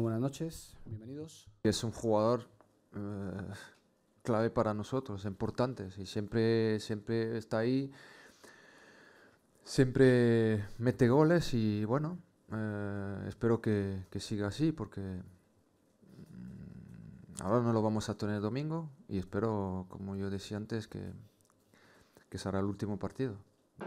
buenas noches, bienvenidos. Es un jugador eh, clave para nosotros, importante, y siempre, siempre está ahí, siempre mete goles y bueno, eh, espero que, siga así porque mm, ahora no lo vamos a tener domingo y espero, como yo decía antes, que, que será el último partido. ¿eh?